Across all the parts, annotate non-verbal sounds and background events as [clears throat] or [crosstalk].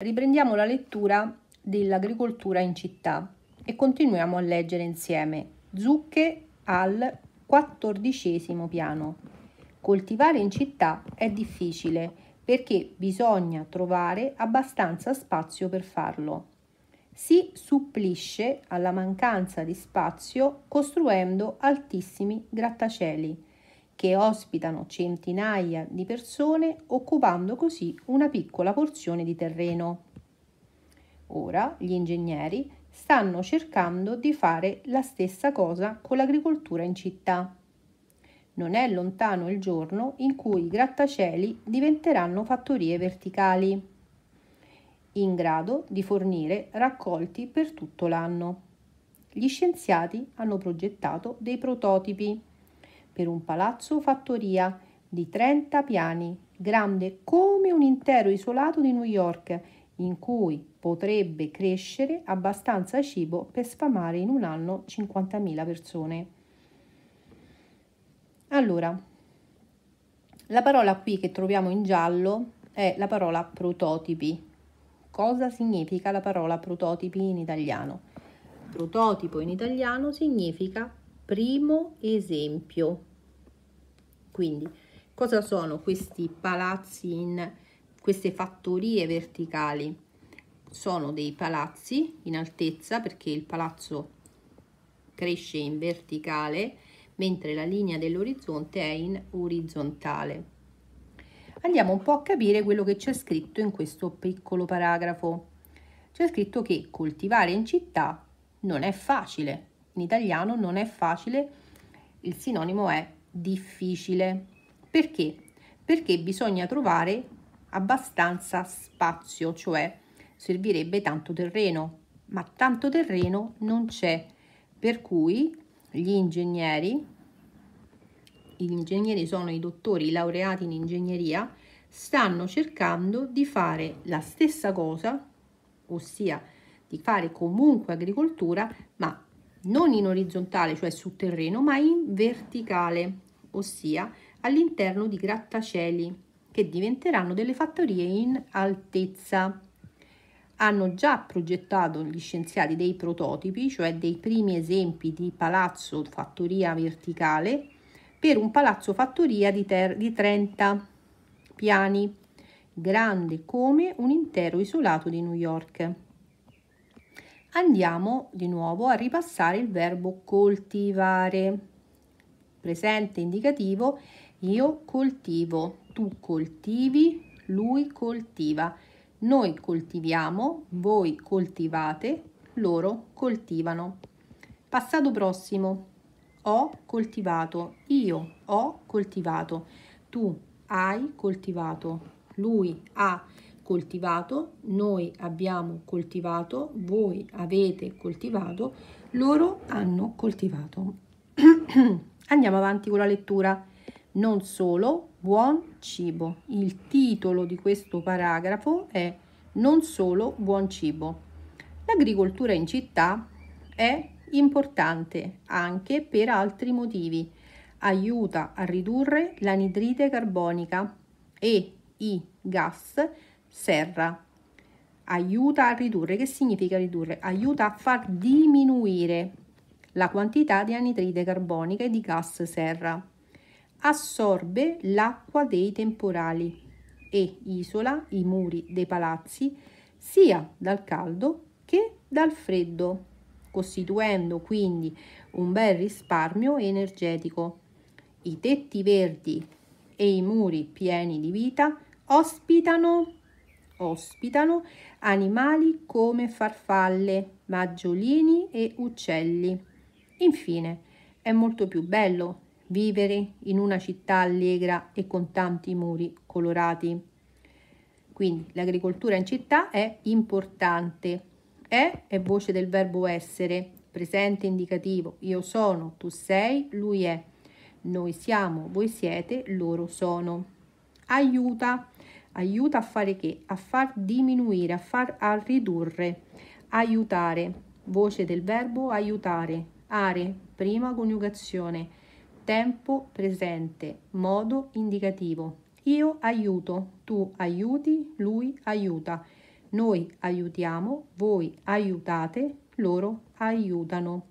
Riprendiamo la lettura dell'agricoltura in città e continuiamo a leggere insieme. Zucche al quattordicesimo piano. Coltivare in città è difficile perché bisogna trovare abbastanza spazio per farlo. Si supplisce alla mancanza di spazio costruendo altissimi grattacieli che ospitano centinaia di persone occupando così una piccola porzione di terreno. Ora gli ingegneri stanno cercando di fare la stessa cosa con l'agricoltura in città. Non è lontano il giorno in cui i grattacieli diventeranno fattorie verticali, in grado di fornire raccolti per tutto l'anno. Gli scienziati hanno progettato dei prototipi per un palazzo fattoria di 30 piani, grande come un intero isolato di New York, in cui potrebbe crescere abbastanza cibo per sfamare in un anno 50.000 persone. Allora, la parola qui che troviamo in giallo è la parola prototipi. Cosa significa la parola prototipi in italiano? Prototipo in italiano significa primo esempio, quindi cosa sono questi palazzi in queste fattorie verticali? Sono dei palazzi in altezza perché il palazzo cresce in verticale mentre la linea dell'orizzonte è in orizzontale. Andiamo un po' a capire quello che c'è scritto in questo piccolo paragrafo. C'è scritto che coltivare in città non è facile. In italiano non è facile, il sinonimo è difficile. Perché? Perché bisogna trovare abbastanza spazio, cioè servirebbe tanto terreno, ma tanto terreno non c'è, per cui gli ingegneri, gli ingegneri sono i dottori laureati in ingegneria, stanno cercando di fare la stessa cosa, ossia di fare comunque agricoltura, ma non in orizzontale, cioè su terreno, ma in verticale, ossia all'interno di grattacieli che diventeranno delle fattorie in altezza. Hanno già progettato gli scienziati dei prototipi, cioè dei primi esempi di palazzo fattoria verticale, per un palazzo fattoria di, di 30 piani, grande come un intero isolato di New York andiamo di nuovo a ripassare il verbo coltivare. Presente indicativo, io coltivo, tu coltivi, lui coltiva. Noi coltiviamo, voi coltivate, loro coltivano. Passato prossimo, ho coltivato, io ho coltivato, tu hai coltivato, lui ha coltivato coltivato, noi abbiamo coltivato, voi avete coltivato, loro hanno coltivato. [clears throat] Andiamo avanti con la lettura. Non solo buon cibo. Il titolo di questo paragrafo è Non solo buon cibo. L'agricoltura in città è importante anche per altri motivi. Aiuta a ridurre l'anidride carbonica e i gas serra. Aiuta a ridurre. Che significa ridurre? Aiuta a far diminuire la quantità di anidride carbonica e di gas serra. Assorbe l'acqua dei temporali e isola i muri dei palazzi sia dal caldo che dal freddo, costituendo quindi un bel risparmio energetico. I tetti verdi e i muri pieni di vita ospitano ospitano animali come farfalle, maggiolini e uccelli. Infine, è molto più bello vivere in una città allegra e con tanti muri colorati. Quindi l'agricoltura in città è importante. È è voce del verbo essere, presente indicativo. Io sono, tu sei, lui è. Noi siamo, voi siete, loro sono. Aiuta aiuta a fare che? A far diminuire, a far a ridurre, aiutare, voce del verbo aiutare, are, prima coniugazione, tempo presente, modo indicativo. Io aiuto, tu aiuti, lui aiuta. Noi aiutiamo, voi aiutate, loro aiutano.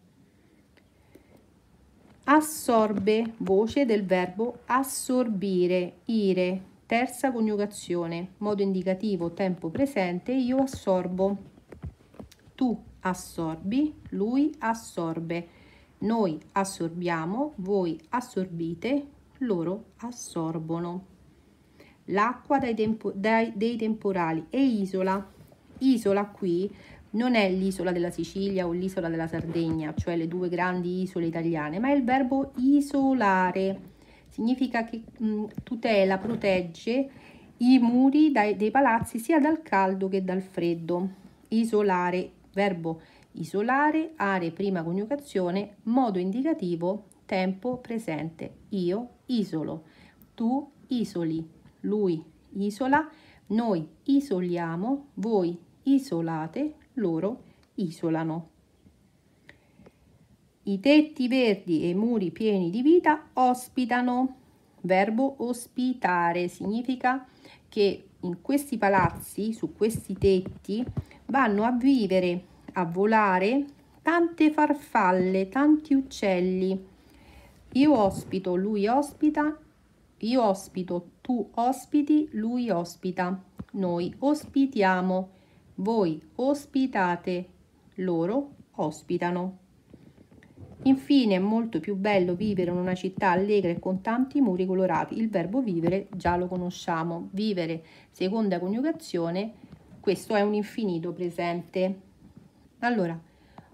Assorbe, voce del verbo assorbire, ire, Terza coniugazione, modo indicativo, tempo presente, io assorbo, tu assorbi, lui assorbe, noi assorbiamo, voi assorbite, loro assorbono. L'acqua dai, tempo, dai dei temporali e isola. Isola qui non è l'isola della Sicilia o l'isola della Sardegna, cioè le due grandi isole italiane, ma è il verbo isolare Significa che mh, tutela, protegge i muri dai, dei palazzi sia dal caldo che dal freddo. Isolare, verbo isolare, are prima coniugazione, modo indicativo, tempo presente. Io isolo, tu isoli, lui isola, noi isoliamo, voi isolate, loro isolano. I tetti verdi e i muri pieni di vita ospitano. Verbo ospitare significa che in questi palazzi, su questi tetti, vanno a vivere, a volare tante farfalle, tanti uccelli. Io ospito, lui ospita, io ospito, tu ospiti, lui ospita. Noi ospitiamo, voi ospitate, loro ospitano. Infine è molto più bello vivere in una città allegra e con tanti muri colorati. Il verbo vivere già lo conosciamo. Vivere, seconda coniugazione, questo è un infinito presente. Allora,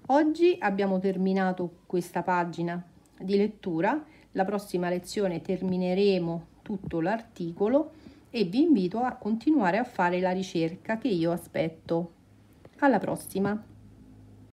oggi abbiamo terminato questa pagina di lettura. La prossima lezione termineremo tutto l'articolo e vi invito a continuare a fare la ricerca che io aspetto. Alla prossima!